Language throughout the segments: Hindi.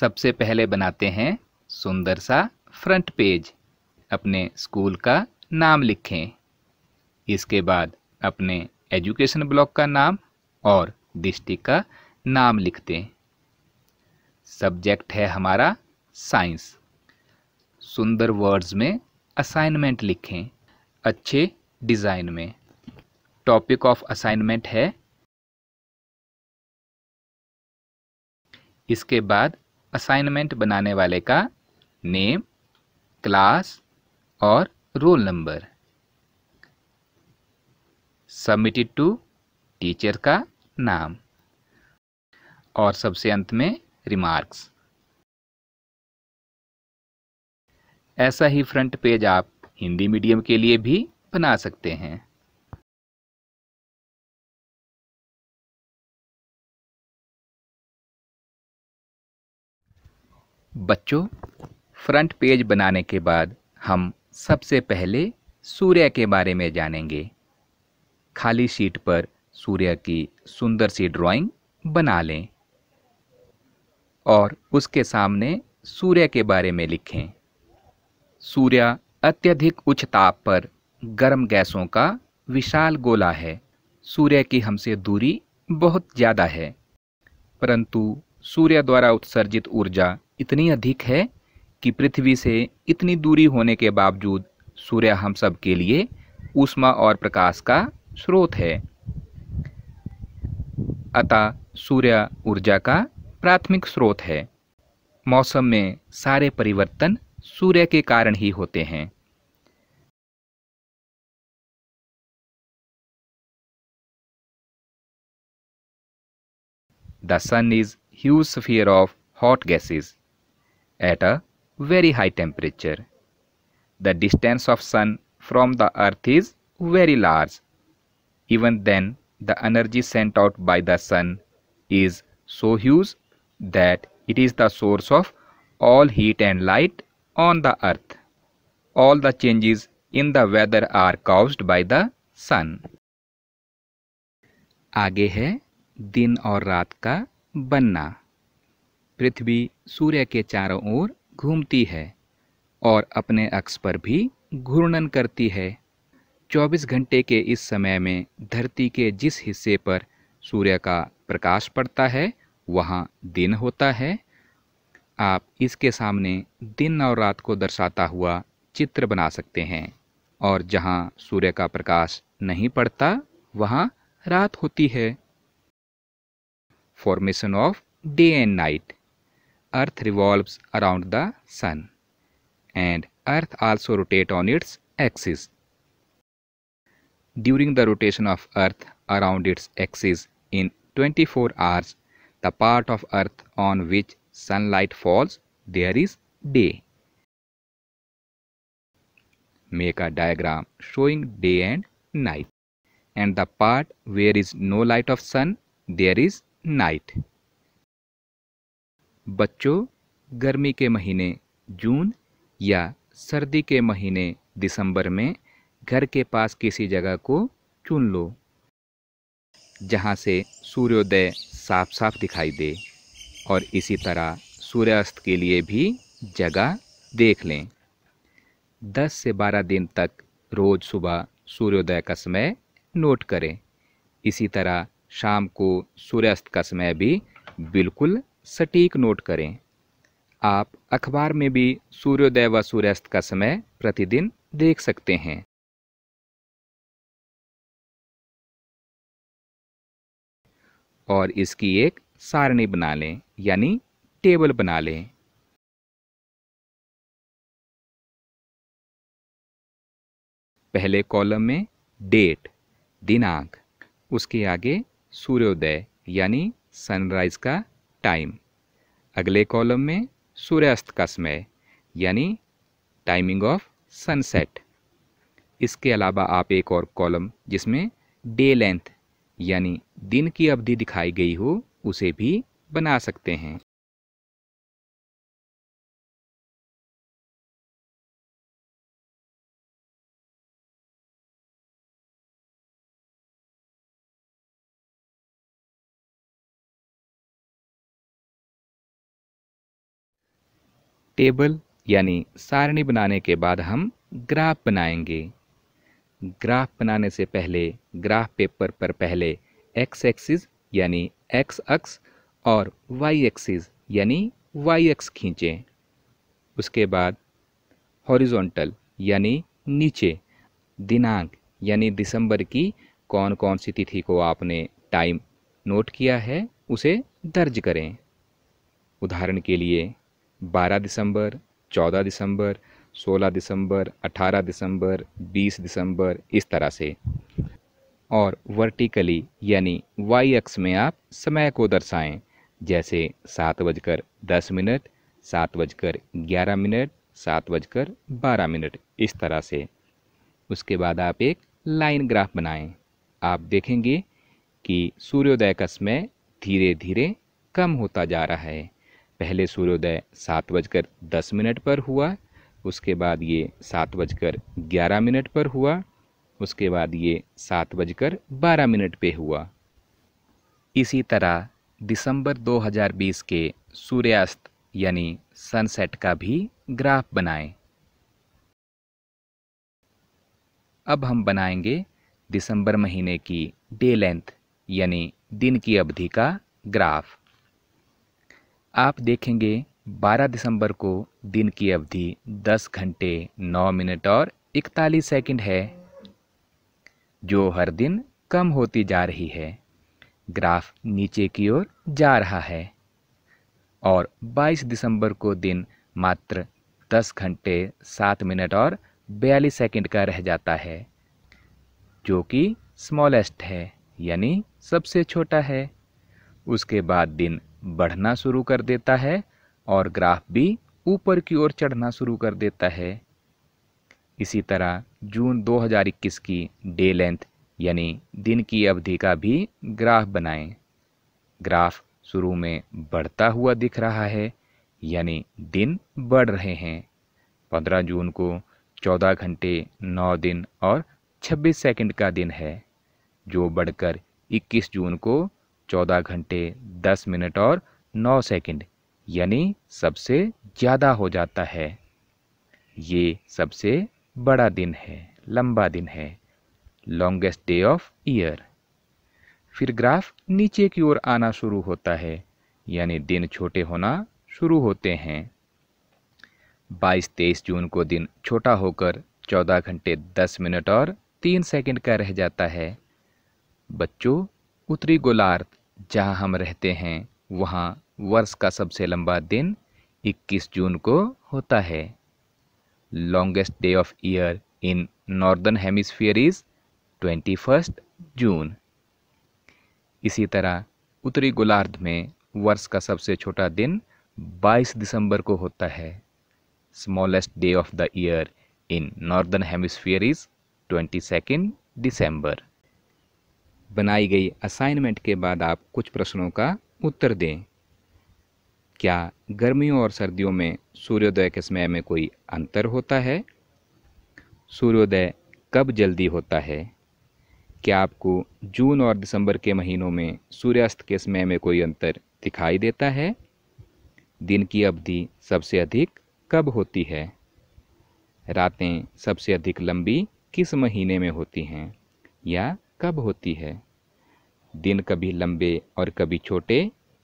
सबसे पहले बनाते हैं सुंदर सा फ्रंट पेज अपने स्कूल का नाम लिखें इसके बाद अपने एजुकेशन ब्लॉक का नाम और डिस्ट्रिक्ट का नाम लिखते हैं सब्जेक्ट है हमारा साइंस सुंदर वर्ड्स में असाइनमेंट लिखें अच्छे डिज़ाइन में टॉपिक ऑफ असाइनमेंट है इसके बाद असाइनमेंट बनाने वाले का नेम क्लास और roll number submitted to teacher का नाम और सबसे अंत में रिमार्क्स ऐसा ही फ्रंट पेज आप हिंदी मीडियम के लिए भी बना सकते हैं बच्चों फ्रंट पेज बनाने के बाद हम सबसे पहले सूर्य के बारे में जानेंगे खाली शीट पर सूर्य की सुंदर सी ड्राइंग बना लें और उसके सामने सूर्य के बारे में लिखें सूर्य अत्यधिक उच्च ताप पर गर्म गैसों का विशाल गोला है सूर्य की हमसे दूरी बहुत ज़्यादा है परंतु सूर्य द्वारा उत्सर्जित ऊर्जा इतनी अधिक है कि पृथ्वी से इतनी दूरी होने के बावजूद सूर्य हम सब के लिए ऊष्मा और प्रकाश का स्रोत है अतः सूर्य ऊर्जा का प्राथमिक स्रोत है मौसम में सारे परिवर्तन सूर्य के कारण ही होते हैं the sun is huge sphere of hot gases at a very high temperature. The distance of sun from the earth is very large. Even then the energy sent out by the sun is so huge that it is the source of all heat and light on the earth. All the changes in the weather are caused by the sun. आगे है दिन और रात का बनना पृथ्वी सूर्य के चारों ओर घूमती है और अपने अक्स पर भी घूर्णन करती है 24 घंटे के इस समय में धरती के जिस हिस्से पर सूर्य का प्रकाश पड़ता है वहाँ दिन होता है आप इसके सामने दिन और रात को दर्शाता हुआ चित्र बना सकते हैं और जहाँ सूर्य का प्रकाश नहीं पड़ता वहाँ रात होती है formation of day and night earth revolves around the sun and earth also rotates on its axis. During the rotation of earth around its axis in 24 hours, the part of earth on which sunlight falls, there is day. Make a diagram showing day and night and the part where is no light of sun, there is night. बच्चों गर्मी के महीने जून या सर्दी के महीने दिसंबर में घर के पास किसी जगह को चुन लो जहाँ से सूर्योदय साफ साफ दिखाई दे और इसी तरह सूर्यास्त के लिए भी जगह देख लें 10 से 12 दिन तक रोज़ सुबह सूर्योदय का समय नोट करें इसी तरह शाम को सूर्यास्त का समय भी बिल्कुल सटीक नोट करें आप अखबार में भी सूर्योदय व सूर्यास्त का समय प्रतिदिन देख सकते हैं और इसकी एक सारणी बना लें यानी टेबल बना लें पहले कॉलम में डेट दिनांक उसके आगे सूर्योदय यानी सनराइज का टाइम अगले कॉलम में सूर्यास्त का समय यानी टाइमिंग ऑफ सनसेट इसके अलावा आप एक और कॉलम जिसमें डे लेंथ यानी दिन की अवधि दिखाई गई हो उसे भी बना सकते हैं टेबल यानी सारणी बनाने के बाद हम ग्राफ बनाएंगे ग्राफ बनाने से पहले ग्राफ पेपर पर पहले एक्स एक्सिस यानी एक्स अक्स और वाई एक्सिस यानी वाई एक्स खींचें उसके बाद हॉरिजॉन्टल यानी नीचे दिनांक यानी दिसंबर की कौन कौन सी तिथि को आपने टाइम नोट किया है उसे दर्ज करें उदाहरण के लिए बारह दिसंबर चौदह दिसंबर सोलह दिसंबर अठारह दिसंबर बीस दिसंबर इस तरह से और वर्टिकली यानी वाई एक्स में आप समय को दर्शाएं जैसे सात बजकर दस मिनट सात बजकर ग्यारह मिनट सात बजकर बारह मिनट इस तरह से उसके बाद आप एक लाइन ग्राफ बनाएं आप देखेंगे कि सूर्योदय का समय धीरे धीरे कम होता जा रहा है पहले सूर्योदय सात बजकर दस मिनट पर हुआ उसके बाद ये सात बजकर ग्यारह मिनट पर हुआ उसके बाद ये सात बजकर बारह मिनट पे हुआ इसी तरह दिसंबर 2020 के सूर्यास्त यानी सनसेट का भी ग्राफ बनाएं अब हम बनाएंगे दिसंबर महीने की डे लेंथ यानी दिन की अवधि का ग्राफ आप देखेंगे 12 दिसंबर को दिन की अवधि 10 घंटे 9 मिनट और 41 सेकंड है जो हर दिन कम होती जा रही है ग्राफ नीचे की ओर जा रहा है और 22 दिसंबर को दिन मात्र 10 घंटे 7 मिनट और 42 सेकंड का रह जाता है जो कि स्मॉलेस्ट है यानी सबसे छोटा है उसके बाद दिन बढ़ना शुरू कर देता है और ग्राफ भी ऊपर की ओर चढ़ना शुरू कर देता है इसी तरह जून 2021 की डे लेंथ यानी दिन की अवधि का भी ग्राफ बनाएं। ग्राफ शुरू में बढ़ता हुआ दिख रहा है यानी दिन बढ़ रहे हैं 15 जून को 14 घंटे 9 दिन और 26 सेकंड का दिन है जो बढ़कर 21 जून को चौदह घंटे दस मिनट और नौ सेकंड यानी सबसे ज़्यादा हो जाता है ये सबसे बड़ा दिन है लंबा दिन है लॉन्गेस्ट डे ऑफ ईयर फिर ग्राफ नीचे की ओर आना शुरू होता है यानी दिन छोटे होना शुरू होते हैं 22-23 जून को दिन छोटा होकर 14 घंटे 10 मिनट और 3 सेकंड का रह जाता है बच्चों उत्तरी गोलार्ध जहाँ हम रहते हैं वहाँ वर्ष का सबसे लंबा दिन 21 जून को होता है longest day of year in northern hemisphere is twenty first June इसी तरह उत्तरी गोलार्ध में वर्ष का सबसे छोटा दिन 22 दिसंबर को होता है smallest day of the year in northern hemisphere is twenty second December बनाई गई असाइनमेंट के बाद आप कुछ प्रश्नों का उत्तर दें क्या गर्मियों और सर्दियों में सूर्योदय के समय में कोई अंतर होता है सूर्योदय कब जल्दी होता है क्या आपको जून और दिसंबर के महीनों में सूर्यास्त के समय में कोई अंतर दिखाई देता है दिन की अवधि सबसे अधिक कब होती है रातें सबसे अधिक लंबी किस महीने में होती हैं या कब होती है दिन कभी लंबे और कभी छोटे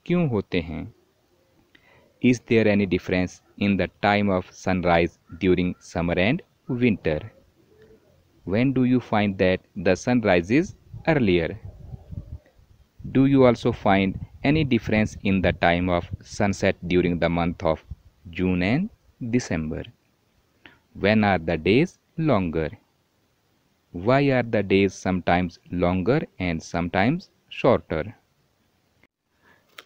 क्यों होते हैं is there any difference in the time of sunrise during summer and winter when do you find that the sun rise is earlier do you also find any difference in the time of sunset during the month of June and December when are the days longer Why are the days sometimes longer and sometimes shorter?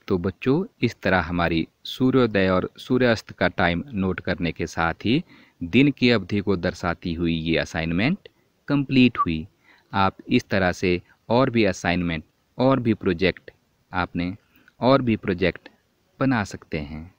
तो बच्चों इस तरह हमारी सूर्योदय और सूर्यास्त का टाइम नोट करने के साथ ही दिन की अवधि को दर्शाती हुई ये असाइनमेंट कंप्लीट हुई आप इस तरह से और भी असाइनमेंट और भी प्रोजेक्ट आपने और भी प्रोजेक्ट बना सकते हैं